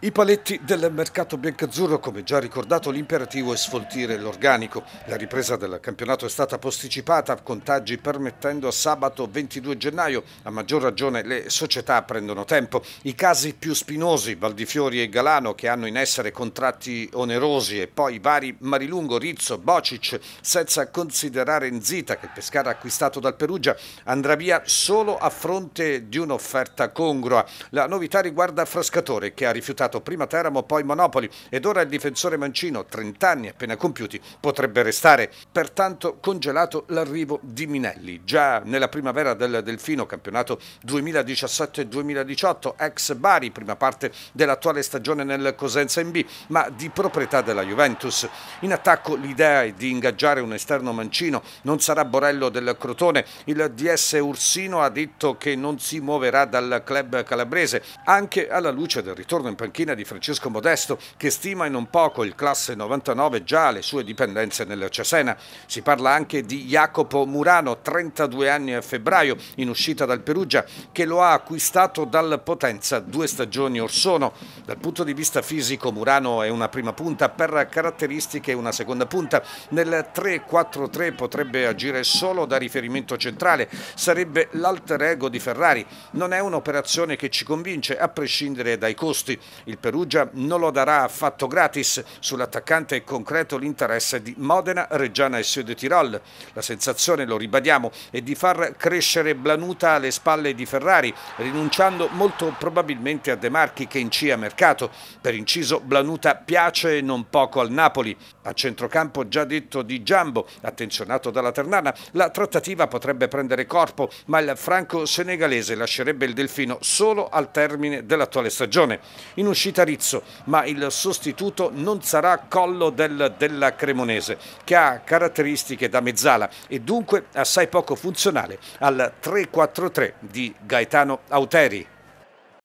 I paletti del mercato biancazzurro, come già ricordato, l'imperativo è sfoltire l'organico. La ripresa del campionato è stata posticipata, contagi permettendo a sabato 22 gennaio. A maggior ragione le società prendono tempo. I casi più spinosi, Valdifiori e Galano, che hanno in essere contratti onerosi, e poi vari Marilungo, Rizzo, Bocic, senza considerare Nzita, che il Pescara ha acquistato dal Perugia, andrà via solo a fronte di un'offerta congrua. La novità riguarda Frascatore, che ha rifiutato stato prima Teramo, poi Monopoli ed ora il difensore Mancino, 30 anni appena compiuti, potrebbe restare. Pertanto congelato l'arrivo di Minelli. Già nella primavera del Delfino, campionato 2017-2018, ex Bari, prima parte dell'attuale stagione nel Cosenza in B, ma di proprietà della Juventus. In attacco l'idea è di ingaggiare un esterno mancino, non sarà Borello del Crotone. Il DS Ursino ha detto che non si muoverà dal club calabrese, anche alla luce del ritorno in panchina panchina di Francesco Modesto che stima in un poco il classe 99 già le sue dipendenze nel Cesena. Si parla anche di Jacopo Murano, 32 anni a febbraio, in uscita dal Perugia, che lo ha acquistato dal Potenza due stagioni or sono. Dal punto di vista fisico Murano è una prima punta, per caratteristiche una seconda punta. Nel 3-4-3 potrebbe agire solo da riferimento centrale, sarebbe l'alter ego di Ferrari. Non è un'operazione che ci convince, a prescindere dai costi. Il Perugia non lo darà affatto gratis, sull'attaccante è concreto l'interesse di Modena, Reggiana e Sud Tirol. La sensazione, lo ribadiamo, è di far crescere Blanuta alle spalle di Ferrari, rinunciando molto probabilmente a De Marchi che in C mercato. Per inciso Blanuta piace e non poco al Napoli. A centrocampo già detto di Giambo, attenzionato dalla Ternana, la trattativa potrebbe prendere corpo, ma il franco senegalese lascerebbe il Delfino solo al termine dell'attuale stagione. In un Citarizzo, ma il sostituto non sarà collo del, della Cremonese, che ha caratteristiche da mezzala e dunque assai poco funzionale al 3-4-3 di Gaetano Auteri.